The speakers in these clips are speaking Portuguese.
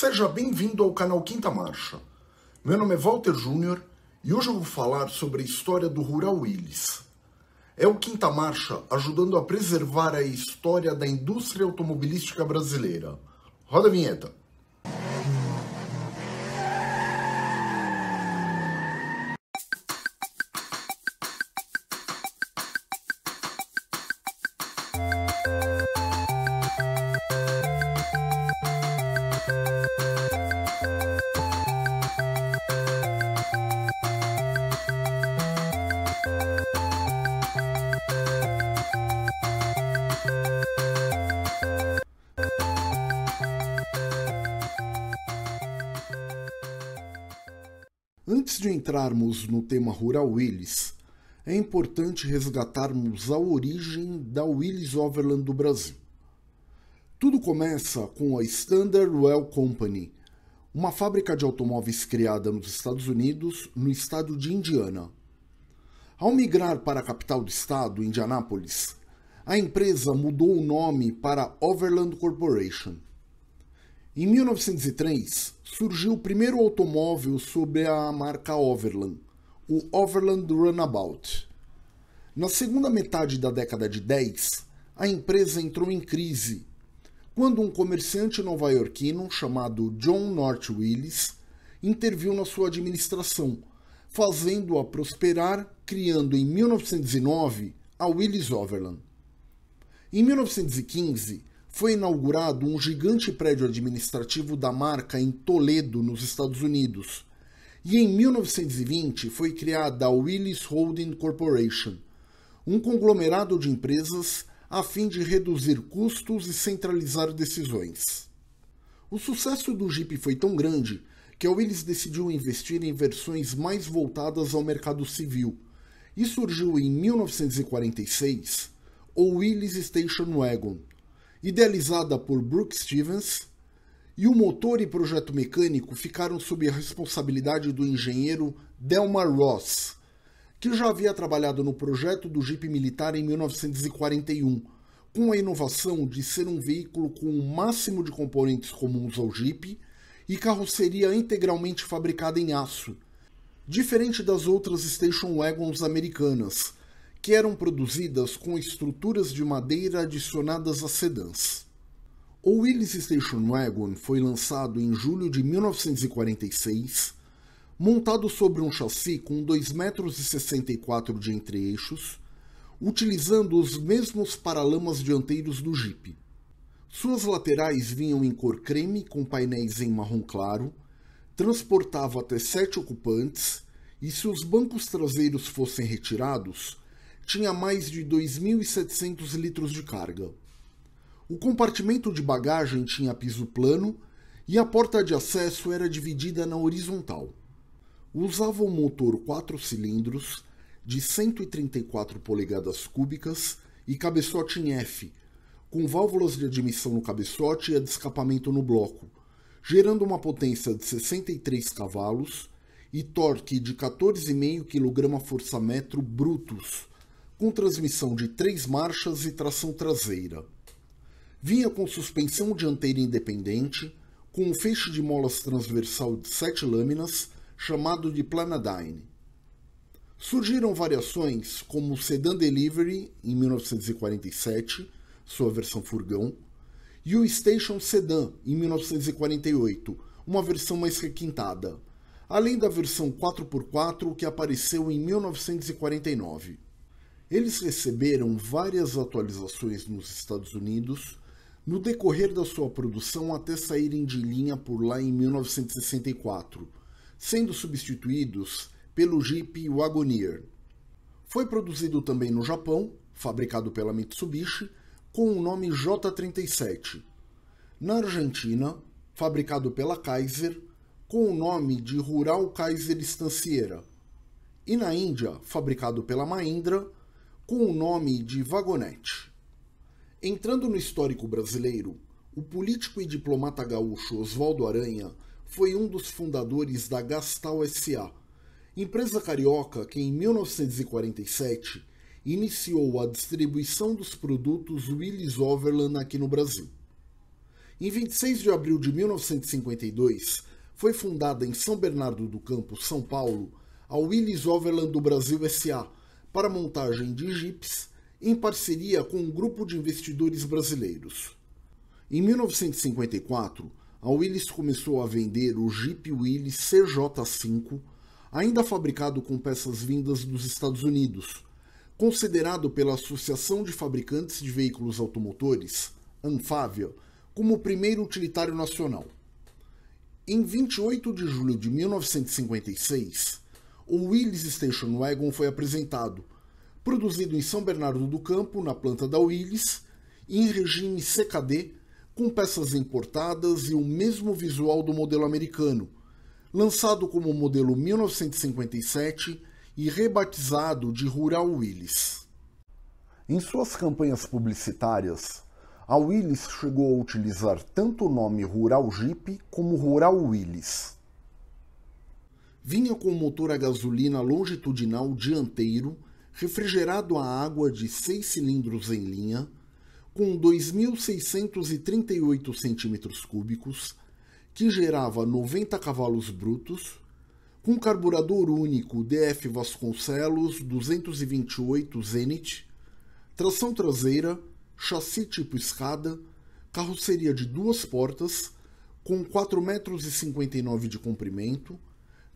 Seja bem-vindo ao canal Quinta Marcha. Meu nome é Walter Júnior e hoje eu vou falar sobre a história do Rural Willis. É o Quinta Marcha ajudando a preservar a história da indústria automobilística brasileira. Roda a vinheta. Antes de entrarmos no tema Rural Willis, é importante resgatarmos a origem da Willis Overland do Brasil. Tudo começa com a Standard Well Company, uma fábrica de automóveis criada nos Estados Unidos, no estado de Indiana. Ao migrar para a capital do estado, Indianápolis, a empresa mudou o nome para Overland Corporation. Em 1903, surgiu o primeiro automóvel sob a marca Overland, o Overland Runabout. Na segunda metade da década de 10, a empresa entrou em crise, quando um comerciante nova-iorquino chamado John North Willis interviu na sua administração, fazendo-a prosperar, criando em 1909 a Willis Overland. Em 1915, foi inaugurado um gigante prédio administrativo da marca em Toledo, nos Estados Unidos. E em 1920 foi criada a Willis Holding Corporation, um conglomerado de empresas a fim de reduzir custos e centralizar decisões. O sucesso do Jeep foi tão grande que a Willis decidiu investir em versões mais voltadas ao mercado civil e surgiu em 1946 o Willis Station Wagon idealizada por Brooke Stevens, e o motor e projeto mecânico ficaram sob a responsabilidade do engenheiro Delmar Ross, que já havia trabalhado no projeto do Jeep militar em 1941, com a inovação de ser um veículo com o um máximo de componentes comuns ao Jeep e carroceria integralmente fabricada em aço, diferente das outras station wagons americanas, que eram produzidas com estruturas de madeira adicionadas a sedãs. O Willys Station Wagon foi lançado em julho de 1946, montado sobre um chassi com 2,64 metros de entre-eixos, utilizando os mesmos paralamas dianteiros do Jeep. Suas laterais vinham em cor creme com painéis em marrom claro, transportava até sete ocupantes e se os bancos traseiros fossem retirados, tinha mais de 2.700 litros de carga. O compartimento de bagagem tinha piso plano e a porta de acesso era dividida na horizontal. Usava um motor quatro cilindros de 134 polegadas cúbicas e cabeçote em F, com válvulas de admissão no cabeçote e a de escapamento no bloco, gerando uma potência de 63 cavalos e torque de 14,5 kgfm brutos, com transmissão de três marchas e tração traseira. Vinha com suspensão dianteira independente, com um feixe de molas transversal de sete lâminas, chamado de planadine. Surgiram variações como o Sedan Delivery em 1947, sua versão furgão, e o Station Sedan em 1948, uma versão mais requintada, além da versão 4x4 que apareceu em 1949. Eles receberam várias atualizações nos Estados Unidos no decorrer da sua produção até saírem de linha por lá em 1964, sendo substituídos pelo Jeep Wagoneer. Foi produzido também no Japão, fabricado pela Mitsubishi, com o nome J37. Na Argentina, fabricado pela Kaiser, com o nome de Rural Kaiser Estanciera. E na Índia, fabricado pela Mahindra, com o nome de vagonete. Entrando no histórico brasileiro, o político e diplomata gaúcho Oswaldo Aranha foi um dos fundadores da Gastal SA, empresa carioca que em 1947 iniciou a distribuição dos produtos Willis Overland aqui no Brasil. Em 26 de abril de 1952, foi fundada em São Bernardo do Campo, São Paulo, a Willis Overland do Brasil SA, para montagem de jipes em parceria com um grupo de investidores brasileiros. Em 1954, a Willys começou a vender o Jeep Willys CJ5, ainda fabricado com peças vindas dos Estados Unidos, considerado pela Associação de Fabricantes de Veículos Automotores, Anfávia, como o primeiro utilitário nacional. Em 28 de julho de 1956, o Willys Station Wagon foi apresentado, produzido em São Bernardo do Campo, na planta da Willys, em regime CKD, com peças importadas e o mesmo visual do modelo americano, lançado como modelo 1957 e rebatizado de Rural Willys. Em suas campanhas publicitárias, a Willys chegou a utilizar tanto o nome Rural Jeep como Rural Willys vinha com o motor a gasolina longitudinal dianteiro, refrigerado a água de seis cilindros em linha, com 2.638 cm3, que gerava 90 cavalos brutos, com carburador único DF Vasconcelos 228 Zenit, tração traseira, chassi tipo escada, carroceria de duas portas, com 4,59 metros de comprimento,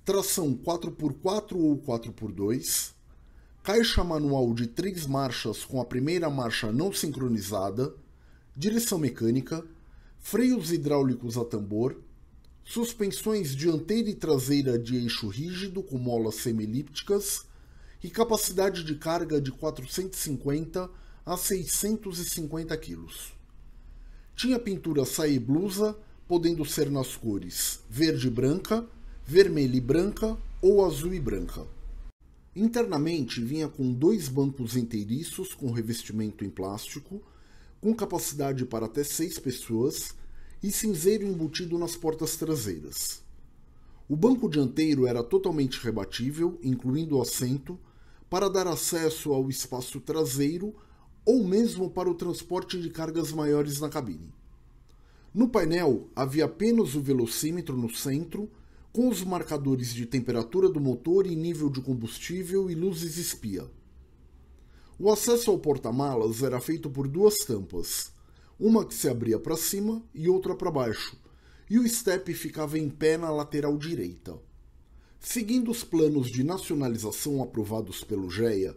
tração 4x4 ou 4x2, caixa manual de três marchas com a primeira marcha não sincronizada, direção mecânica, freios hidráulicos a tambor, suspensões dianteira e traseira de eixo rígido com molas semi-elípticas e capacidade de carga de 450 a 650 kg. Tinha pintura saia e blusa, podendo ser nas cores verde e branca, vermelha e branca ou azul e branca. Internamente vinha com dois bancos inteiriços com revestimento em plástico, com capacidade para até seis pessoas e cinzeiro embutido nas portas traseiras. O banco dianteiro era totalmente rebatível, incluindo o assento, para dar acesso ao espaço traseiro ou mesmo para o transporte de cargas maiores na cabine. No painel havia apenas o velocímetro no centro com os marcadores de temperatura do motor e nível de combustível e luzes espia. O acesso ao porta-malas era feito por duas tampas, uma que se abria para cima e outra para baixo, e o step ficava em pé na lateral direita. Seguindo os planos de nacionalização aprovados pelo GEA,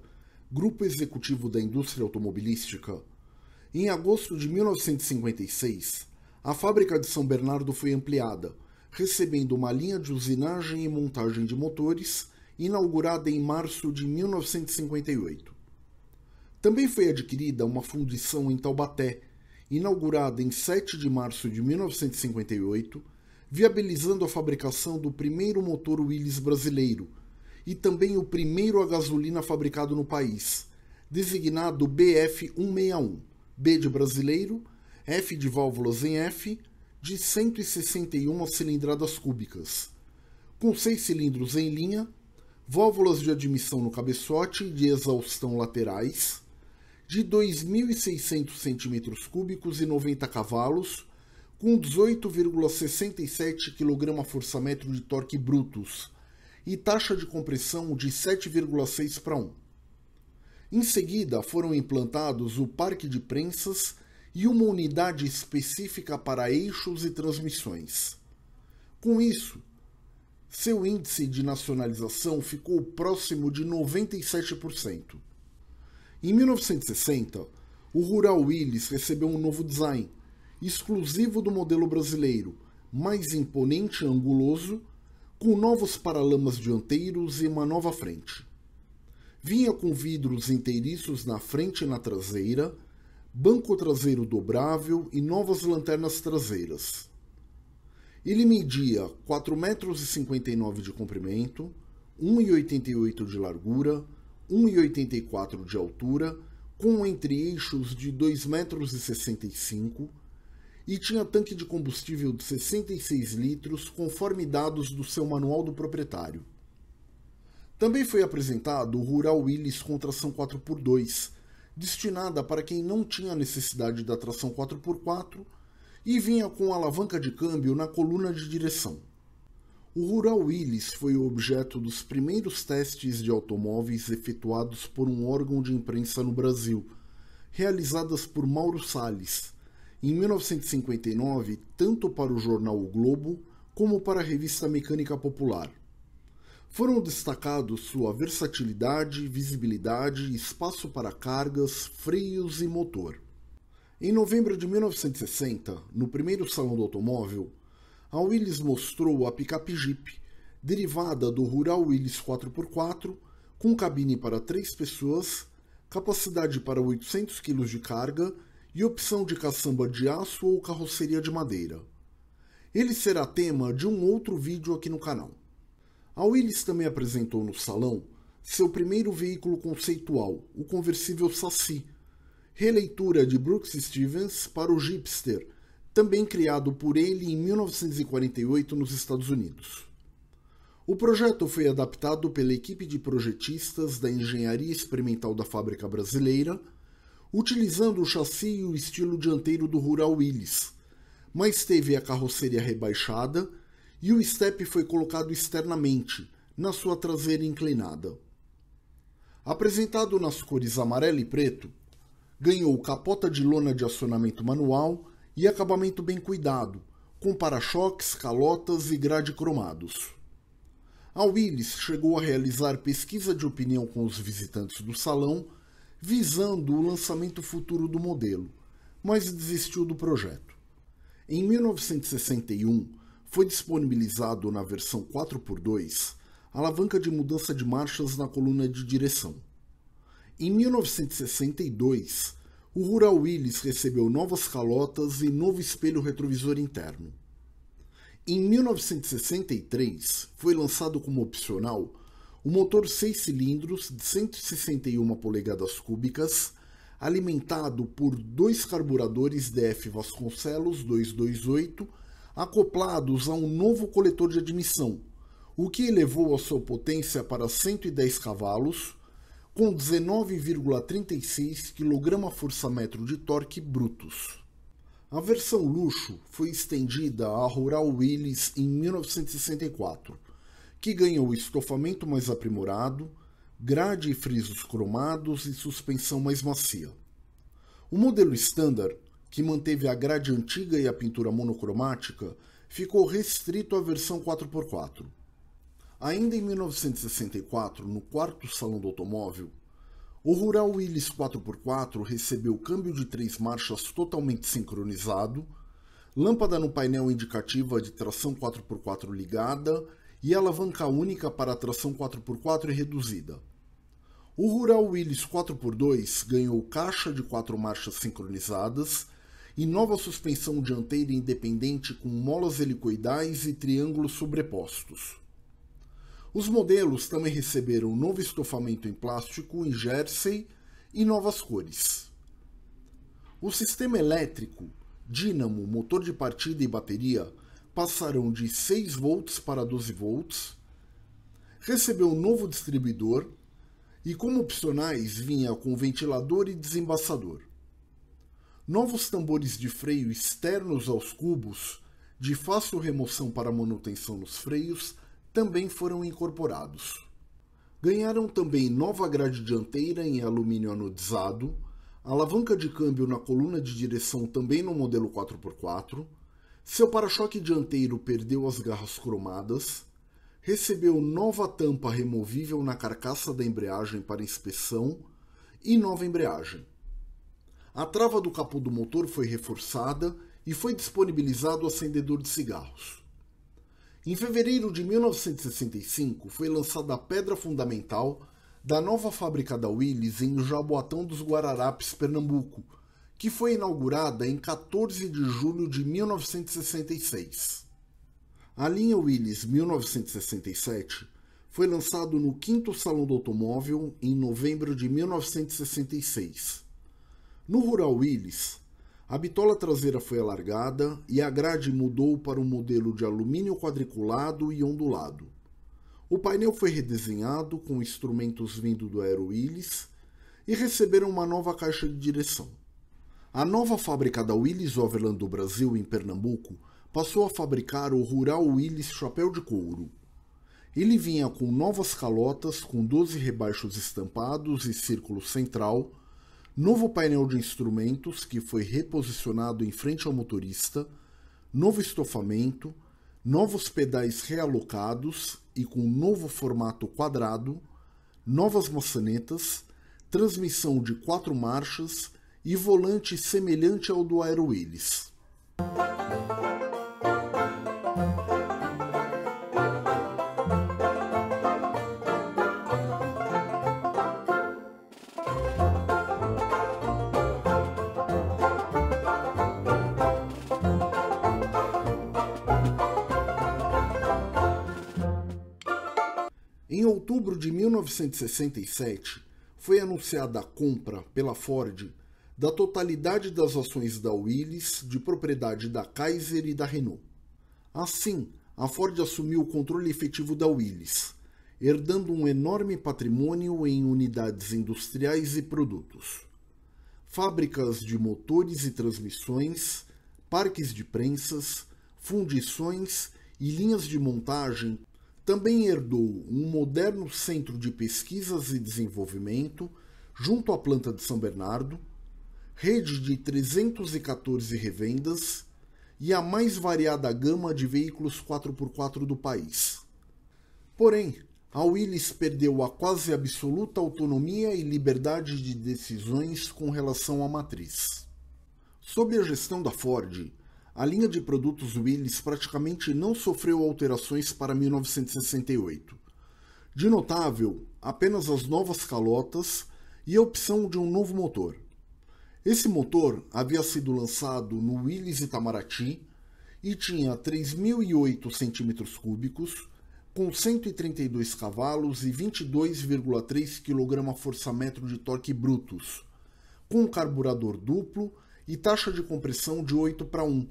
Grupo Executivo da Indústria Automobilística, em agosto de 1956, a fábrica de São Bernardo foi ampliada recebendo uma linha de usinagem e montagem de motores, inaugurada em março de 1958. Também foi adquirida uma fundição em Taubaté, inaugurada em 7 de março de 1958, viabilizando a fabricação do primeiro motor Willys brasileiro e também o primeiro a gasolina fabricado no país, designado BF161, B de brasileiro, F de válvulas em F, de 161 cilindradas cúbicas, com seis cilindros em linha, válvulas de admissão no cabeçote e de exaustão laterais, de 2.600 cm3 e 90 cavalos, com 18,67 kgfm de torque brutos e taxa de compressão de 7,6 para 1. Em seguida, foram implantados o parque de prensas e uma unidade específica para eixos e transmissões. Com isso, seu índice de nacionalização ficou próximo de 97%. Em 1960, o Rural Willis recebeu um novo design, exclusivo do modelo brasileiro, mais imponente e anguloso, com novos paralamas dianteiros e uma nova frente. Vinha com vidros inteiriços na frente e na traseira, banco traseiro dobrável e novas lanternas traseiras. Ele media 4,59 metros de comprimento, 1,88 de largura, 1,84 de altura, com entre-eixos de 2,65 metros e tinha tanque de combustível de 66 litros, conforme dados do seu manual do proprietário. Também foi apresentado o Rural Willys com tração 4x2, destinada para quem não tinha necessidade da tração 4x4 e vinha com alavanca de câmbio na coluna de direção. O Rural Willys foi o objeto dos primeiros testes de automóveis efetuados por um órgão de imprensa no Brasil, realizadas por Mauro Salles, em 1959, tanto para o jornal O Globo como para a revista Mecânica Popular. Foram destacados sua versatilidade, visibilidade, espaço para cargas, freios e motor. Em novembro de 1960, no primeiro salão do automóvel, a Willys mostrou a picape Jeep, derivada do Rural Willys 4x4, com cabine para três pessoas, capacidade para 800 kg de carga e opção de caçamba de aço ou carroceria de madeira. Ele será tema de um outro vídeo aqui no canal. A Willis também apresentou no salão seu primeiro veículo conceitual, o conversível Saci, releitura de Brooks Stevens para o Gipster, também criado por ele em 1948 nos Estados Unidos. O projeto foi adaptado pela equipe de projetistas da Engenharia Experimental da Fábrica Brasileira, utilizando o chassi e o estilo dianteiro do Rural Willis, mas teve a carroceria rebaixada e o estepe foi colocado externamente, na sua traseira inclinada. Apresentado nas cores amarelo e preto, ganhou capota de lona de acionamento manual e acabamento bem cuidado, com para-choques, calotas e grade cromados. A Willis chegou a realizar pesquisa de opinião com os visitantes do salão, visando o lançamento futuro do modelo, mas desistiu do projeto. Em 1961, foi disponibilizado na versão 4x2 alavanca de mudança de marchas na coluna de direção. Em 1962, o Rural Willys recebeu novas calotas e novo espelho retrovisor interno. Em 1963, foi lançado como opcional o motor 6 cilindros de 161 polegadas cúbicas, alimentado por dois carburadores DF Vasconcelos 228 acoplados a um novo coletor de admissão, o que elevou a sua potência para 110 cavalos, com 19,36 kgfm de torque brutos. A versão luxo foi estendida à Rural Willys em 1964, que ganhou estofamento mais aprimorado, grade e frisos cromados e suspensão mais macia. O modelo standard que manteve a grade antiga e a pintura monocromática, ficou restrito à versão 4x4. Ainda em 1964, no quarto salão do automóvel, o Rural Willys 4x4 recebeu câmbio de três marchas totalmente sincronizado, lâmpada no painel indicativa de tração 4x4 ligada e alavanca única para tração 4x4 reduzida. O Rural Willys 4x2 ganhou caixa de quatro marchas sincronizadas e nova suspensão dianteira independente com molas helicoidais e triângulos sobrepostos. Os modelos também receberam novo estofamento em plástico em jersey e novas cores. O sistema elétrico, dínamo, motor de partida e bateria passarão de 6 volts para 12 volts, recebeu um novo distribuidor e como opcionais vinha com ventilador e desembaçador. Novos tambores de freio externos aos cubos, de fácil remoção para manutenção nos freios, também foram incorporados. Ganharam também nova grade dianteira em alumínio anodizado, alavanca de câmbio na coluna de direção também no modelo 4x4, seu para-choque dianteiro perdeu as garras cromadas, recebeu nova tampa removível na carcaça da embreagem para inspeção e nova embreagem. A trava do capô do motor foi reforçada e foi disponibilizado o acendedor de cigarros. Em fevereiro de 1965 foi lançada a pedra fundamental da nova fábrica da Willys em Jaboatão dos Guararapes, Pernambuco, que foi inaugurada em 14 de julho de 1966. A linha Willys 1967 foi lançado no 5 Salão do Automóvel em novembro de 1966 no Rural Willis, a bitola traseira foi alargada e a grade mudou para um modelo de alumínio quadriculado e ondulado. O painel foi redesenhado com instrumentos vindo do Aero Willis e receberam uma nova caixa de direção. A nova fábrica da Willis Overland do Brasil, em Pernambuco, passou a fabricar o Rural Willis Chapéu de Couro. Ele vinha com novas calotas com 12 rebaixos estampados e círculo central, novo painel de instrumentos que foi reposicionado em frente ao motorista, novo estofamento, novos pedais realocados e com novo formato quadrado, novas maçanetas, transmissão de quatro marchas e volante semelhante ao do Aero Willis. outubro de 1967, foi anunciada a compra pela Ford da totalidade das ações da Willys de propriedade da Kaiser e da Renault. Assim, a Ford assumiu o controle efetivo da Willys, herdando um enorme patrimônio em unidades industriais e produtos. Fábricas de motores e transmissões, parques de prensas, fundições e linhas de montagem também herdou um moderno centro de pesquisas e desenvolvimento junto à planta de São Bernardo, rede de 314 revendas e a mais variada gama de veículos 4x4 do país. Porém, a Willis perdeu a quase absoluta autonomia e liberdade de decisões com relação à matriz. Sob a gestão da Ford, a linha de produtos Willys praticamente não sofreu alterações para 1968. De notável, apenas as novas calotas e a opção de um novo motor. Esse motor havia sido lançado no Willys Itamaraty e tinha 3.008 cm3, com 132 cavalos e 22,3 kgfm de torque brutos, com carburador duplo e taxa de compressão de 8 para 1,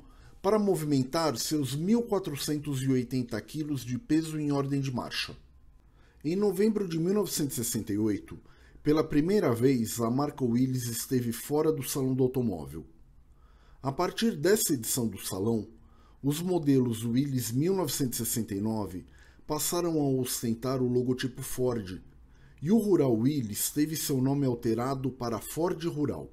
para movimentar seus 1.480 quilos de peso em ordem de marcha. Em novembro de 1968, pela primeira vez, a marca Willys esteve fora do salão do automóvel. A partir dessa edição do salão, os modelos Willys 1969 passaram a ostentar o logotipo Ford, e o Rural Willys teve seu nome alterado para Ford Rural.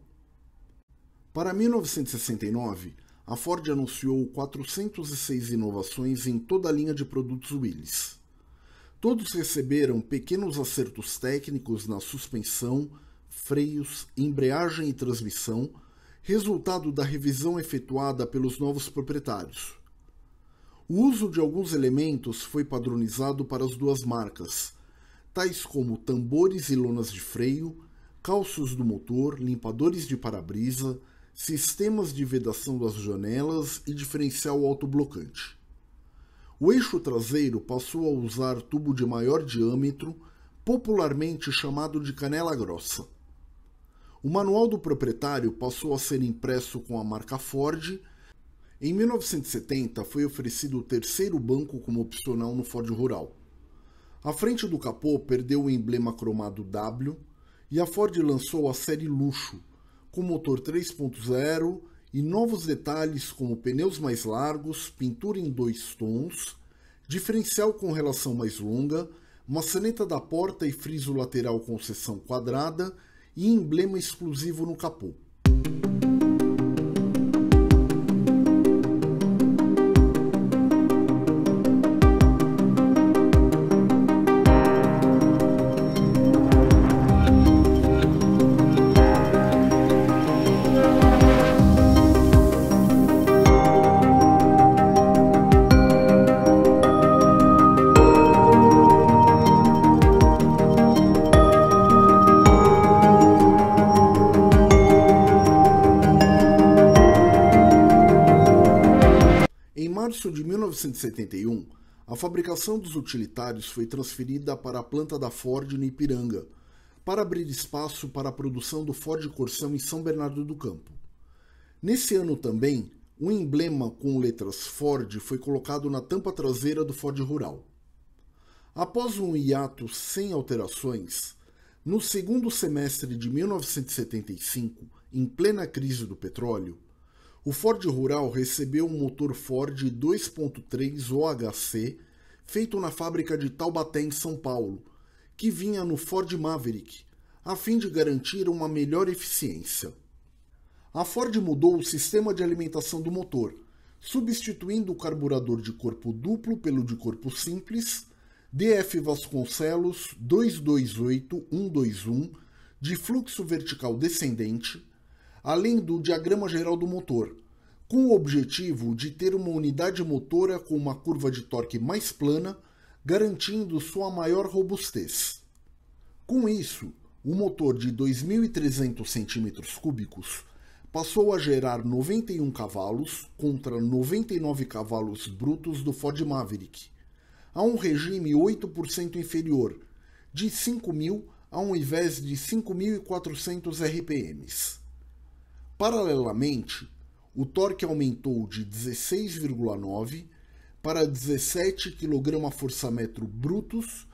Para 1969, a Ford anunciou 406 inovações em toda a linha de produtos Willys. Todos receberam pequenos acertos técnicos na suspensão, freios, embreagem e transmissão, resultado da revisão efetuada pelos novos proprietários. O uso de alguns elementos foi padronizado para as duas marcas, tais como tambores e lonas de freio, calços do motor, limpadores de para-brisa, sistemas de vedação das janelas e diferencial autoblocante. O eixo traseiro passou a usar tubo de maior diâmetro, popularmente chamado de canela grossa. O manual do proprietário passou a ser impresso com a marca Ford. Em 1970 foi oferecido o terceiro banco como opcional no Ford Rural. A frente do capô perdeu o emblema cromado W e a Ford lançou a série Luxo, com motor 3.0 e novos detalhes como pneus mais largos, pintura em dois tons, diferencial com relação mais longa, maçaneta da porta e friso lateral com seção quadrada e emblema exclusivo no capô. 1971, a fabricação dos utilitários foi transferida para a planta da Ford no Ipiranga, para abrir espaço para a produção do Ford Corsão em São Bernardo do Campo. Nesse ano também, um emblema com letras Ford foi colocado na tampa traseira do Ford Rural. Após um hiato sem alterações, no segundo semestre de 1975, em plena crise do petróleo, o Ford Rural recebeu um motor Ford 2.3 OHC feito na fábrica de Taubaté, em São Paulo, que vinha no Ford Maverick, a fim de garantir uma melhor eficiência. A Ford mudou o sistema de alimentação do motor, substituindo o carburador de corpo duplo pelo de corpo simples, DF Vasconcelos 228121 de fluxo vertical descendente além do diagrama geral do motor, com o objetivo de ter uma unidade motora com uma curva de torque mais plana, garantindo sua maior robustez. Com isso, o motor de 2.300 cm3 passou a gerar 91 cavalos contra 99 cavalos brutos do Ford Maverick, a um regime 8% inferior, de 5.000 a um invés de 5.400 RPMs. Paralelamente, o torque aumentou de 16,9 para 17 kgfm brutos,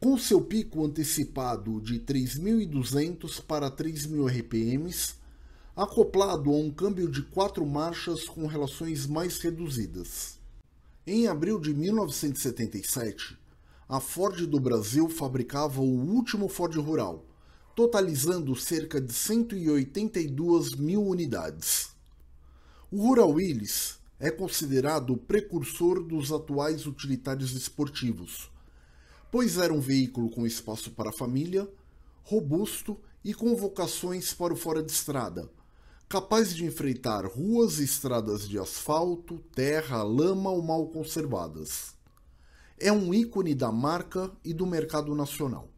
com seu pico antecipado de 3.200 para 3.000 RPMs, acoplado a um câmbio de quatro marchas com relações mais reduzidas. Em abril de 1977, a Ford do Brasil fabricava o último Ford Rural, totalizando cerca de 182 mil unidades. O Rural Willys é considerado o precursor dos atuais utilitários esportivos, pois era um veículo com espaço para a família, robusto e com vocações para o fora de estrada, capaz de enfrentar ruas e estradas de asfalto, terra, lama ou mal conservadas. É um ícone da marca e do mercado nacional.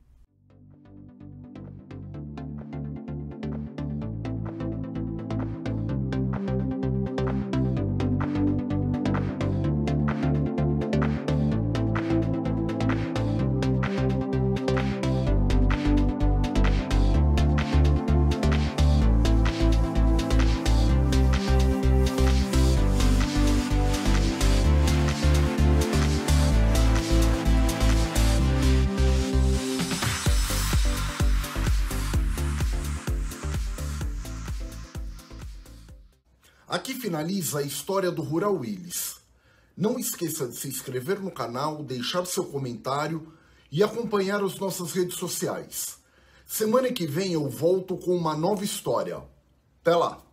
Aqui finaliza a história do Rural Willis. Não esqueça de se inscrever no canal, deixar seu comentário e acompanhar as nossas redes sociais. Semana que vem eu volto com uma nova história. Até lá!